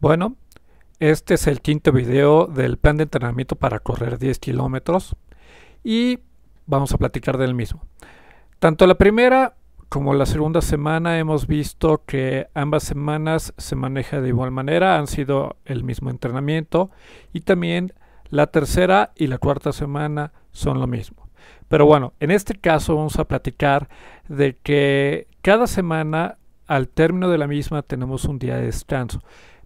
Bueno, este es el quinto video del plan de entrenamiento para correr 10 kilómetros y vamos a platicar del mismo. Tanto la primera como la segunda semana hemos visto que ambas semanas se maneja de igual manera, han sido el mismo entrenamiento y también la tercera y la cuarta semana son lo mismo. Pero bueno, en este caso vamos a platicar de que cada semana al término de la misma tenemos un día de descanso.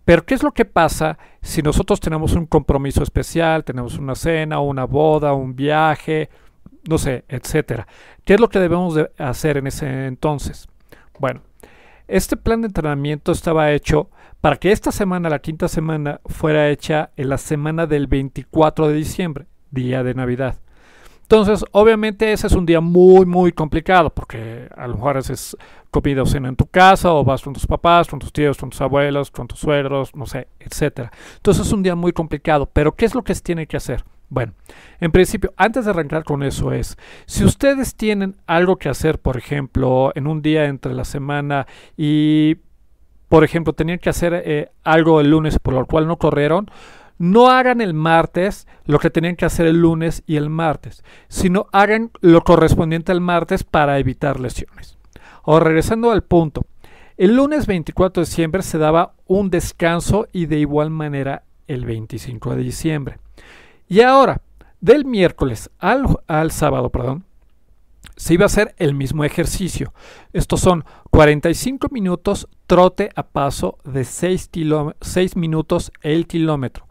Pero ¿qué es lo que pasa si nosotros tenemos un compromiso especial, tenemos una cena, una boda, un viaje, no sé, etcétera? ¿Qué es lo que debemos de hacer en ese entonces? Bueno, este plan de entrenamiento estaba hecho para que esta semana, la quinta semana, fuera hecha en la semana del 24 de diciembre, día de Navidad. Entonces, obviamente ese es un día muy, muy complicado porque a lo mejor haces comida o cena en tu casa o vas con tus papás, con tus tíos, con tus abuelos, con tus suegros, no sé, etc. Entonces es un día muy complicado, pero ¿qué es lo que se tiene que hacer? Bueno, en principio, antes de arrancar con eso es, si ustedes tienen algo que hacer, por ejemplo, en un día entre la semana y, por ejemplo, tenían que hacer eh, algo el lunes por lo cual no corrieron, no hagan el martes lo que tenían que hacer el lunes y el martes, sino hagan lo correspondiente al martes para evitar lesiones. Ahora, regresando al punto, el lunes 24 de diciembre se daba un descanso y de igual manera el 25 de diciembre. Y ahora, del miércoles al, al sábado, perdón, se iba a hacer el mismo ejercicio. Estos son 45 minutos trote a paso de 6, 6, minutos el kilómetro.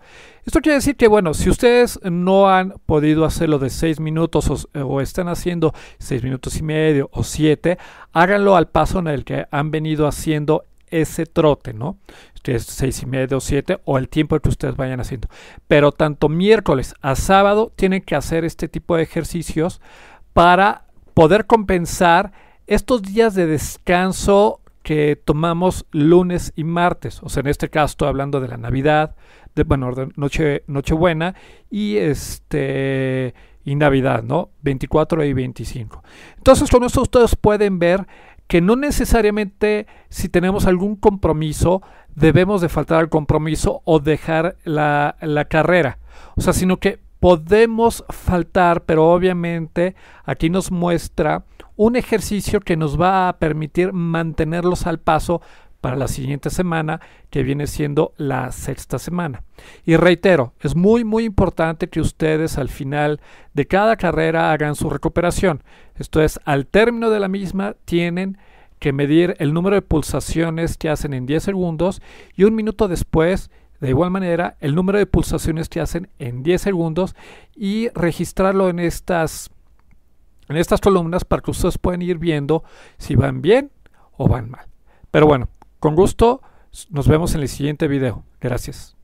Esto quiere decir que, bueno, si ustedes no han podido hacerlo de 6 minutos eh, o, están haciendo 6 minutos y medio o 7, háganlo al paso en el que han venido haciendo ese trote, ¿no? Que este es seis y medio, o siete o el tiempo que ustedes vayan haciendo. Pero tanto miércoles a sábado tienen que hacer este tipo de ejercicios para poder compensar estos días de descanso que tomamos lunes y martes. O sea, en este caso estoy hablando de la Navidad, de, bueno, noche, Nochebuena y este y Navidad, ¿no? 24 y 25. Entonces, con esto ustedes pueden ver que no necesariamente si tenemos algún compromiso debemos de faltar al compromiso o dejar la, la carrera. O sea, sino que podemos faltar, pero obviamente aquí nos muestra un ejercicio que nos va a permitir mantenerlos al paso para la siguiente semana, que viene siendo la sexta semana. Y reitero, es muy muy importante que ustedes al final de cada carrera hagan su recuperación. Esto es, al término de la misma tienen que medir el número de pulsaciones que hacen en 10 segundos y un minuto después de igual manera, el número de pulsaciones que hacen en 10 segundos y registrarlo en estas, en estas columnas para que ustedes puedan ir viendo si van bien o van mal. Pero bueno, con gusto, nos vemos en el siguiente video. Gracias.